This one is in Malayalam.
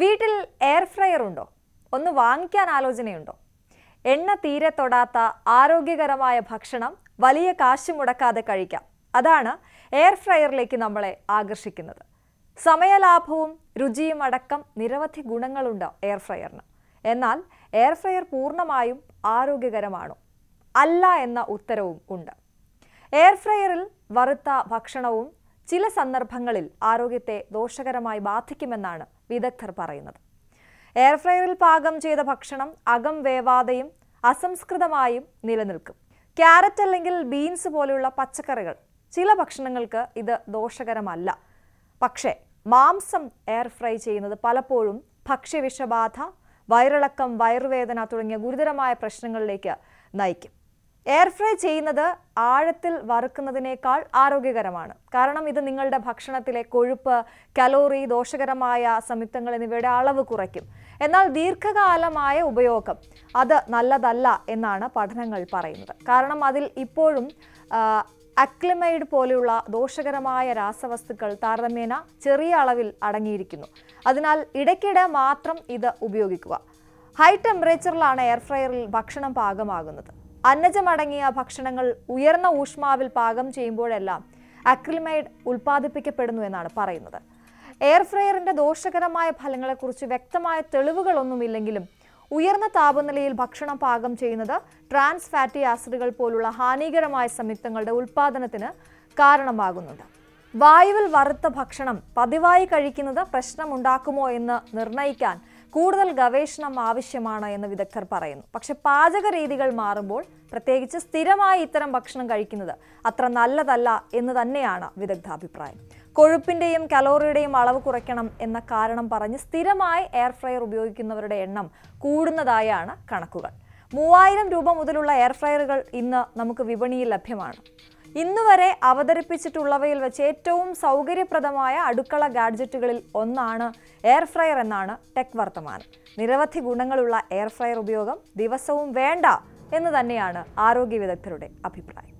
വീട്ടിൽ എയർ ഫ്രയർ ഉണ്ടോ ഒന്ന് വാങ്ങിക്കാൻ ആലോചനയുണ്ടോ എണ്ണ തീരെ തൊടാത്ത ആരോഗ്യകരമായ ഭക്ഷണം വലിയ കാശ് മുടക്കാതെ കഴിക്കാം അതാണ് എയർ ഫ്രയറിലേക്ക് നമ്മളെ ആകർഷിക്കുന്നത് സമയലാഭവും രുചിയും അടക്കം നിരവധി ഗുണങ്ങളുണ്ട് എയർ ഫ്രയറിന് എന്നാൽ എയർ ഫ്രയർ പൂർണ്ണമായും ആരോഗ്യകരമാണോ അല്ല എന്ന ഉത്തരവും ഉണ്ട് എയർ ഫ്രയറിൽ വറുത്ത ഭക്ഷണവും ചില സന്ദർഭങ്ങളിൽ ആരോഗ്യത്തെ ദോഷകരമായി ബാധിക്കുമെന്നാണ് വിദഗ്ധർ പറയുന്നത് എയർ ഫ്രയറിൽ പാകം ചെയ്ത ഭക്ഷണം അകം വേവാതെയും അസംസ്കൃതമായും നിലനിൽക്കും ക്യാരറ്റ് അല്ലെങ്കിൽ ബീൻസ് പോലെയുള്ള പച്ചക്കറികൾ ചില ഭക്ഷണങ്ങൾക്ക് ഇത് ദോഷകരമല്ല പക്ഷേ മാംസം എയർ ഫ്രൈ ചെയ്യുന്നത് പലപ്പോഴും ഭക്ഷ്യവിഷബാധ വയറിളക്കം വയറുവേദന തുടങ്ങിയ ഗുരുതരമായ പ്രശ്നങ്ങളിലേക്ക് നയിക്കും എയർ ഫ്രൈ ചെയ്യുന്നത് ആഴത്തിൽ വറുക്കുന്നതിനേക്കാൾ ആരോഗ്യകരമാണ് കാരണം ഇത് നിങ്ങളുടെ ഭക്ഷണത്തിലെ കൊഴുപ്പ് കലോറി ദോഷകരമായ സംയുക്തങ്ങൾ എന്നിവയുടെ അളവ് കുറയ്ക്കും എന്നാൽ ദീർഘകാലമായ ഉപയോഗം അത് നല്ലതല്ല എന്നാണ് പഠനങ്ങൾ പറയുന്നത് കാരണം അതിൽ ഇപ്പോഴും അക്ലിമൈഡ് പോലെയുള്ള ദോഷകരമായ രാസവസ്തുക്കൾ താരതമ്യേന ചെറിയ അളവിൽ അടങ്ങിയിരിക്കുന്നു അതിനാൽ ഇടയ്ക്കിടെ മാത്രം ഇത് ഉപയോഗിക്കുക ഹൈ ടെമ്പറേച്ചറിലാണ് എയർ ഫ്രയറിൽ ഭക്ഷണം പാകമാകുന്നത് അന്നജമടങ്ങിയ ഭക്ഷണങ്ങൾ ഉയർന്ന ഊഷ്മാവിൽ പാകം ചെയ്യുമ്പോഴെല്ലാം അക്രിമൈഡ് ഉൽപ്പാദിപ്പിക്കപ്പെടുന്നു എന്നാണ് പറയുന്നത് എയർ ഫ്രയറിന്റെ ദോഷകരമായ ഫലങ്ങളെക്കുറിച്ച് വ്യക്തമായ തെളിവുകളൊന്നുമില്ലെങ്കിലും ഉയർന്ന താപനിലയിൽ ഭക്ഷണം പാകം ചെയ്യുന്നത് ട്രാൻസ് ഫാറ്റി ആസിഡുകൾ പോലുള്ള ഹാനികരമായ സംയുക്തങ്ങളുടെ ഉൽപ്പാദനത്തിന് കാരണമാകുന്നുണ്ട് വായുവിൽ വറുത്ത ഭക്ഷണം പതിവായി കഴിക്കുന്നത് പ്രശ്നമുണ്ടാക്കുമോ എന്ന് നിർണ്ണയിക്കാൻ കൂടുതൽ ഗവേഷണം ആവശ്യമാണ് എന്ന് വിദഗ്ധർ പറയുന്നു പക്ഷെ പാചക രീതികൾ മാറുമ്പോൾ പ്രത്യേകിച്ച് സ്ഥിരമായി ഇത്തരം ഭക്ഷണം കഴിക്കുന്നത് അത്ര നല്ലതല്ല എന്ന് തന്നെയാണ് വിദഗ്ധ അഭിപ്രായം കൊഴുപ്പിൻ്റെയും കലോറിയുടെയും അളവ് കുറയ്ക്കണം എന്ന കാരണം പറഞ്ഞ് സ്ഥിരമായി എയർ ഫ്രയർ ഉപയോഗിക്കുന്നവരുടെ എണ്ണം കൂടുന്നതായാണ് കണക്കുകൾ മൂവായിരം രൂപ മുതലുള്ള എയർ ഫ്രയറുകൾ ഇന്ന് നമുക്ക് വിപണിയിൽ ലഭ്യമാണ് ഇന്നുവരെ അവതരിപ്പിച്ചിട്ടുള്ളവയിൽ വെച്ച് ഏറ്റവും സൗകര്യപ്രദമായ അടുക്കള ഗാഡ്ജറ്റുകളിൽ ഒന്നാണ് എയർ ഫ്രയർ എന്നാണ് ടെക് വർത്തമാനം നിരവധി ഗുണങ്ങളുള്ള എയർ ഫ്രയർ ഉപയോഗം ദിവസവും വേണ്ട എന്ന് തന്നെയാണ് ആരോഗ്യ വിദഗ്ധരുടെ അഭിപ്രായം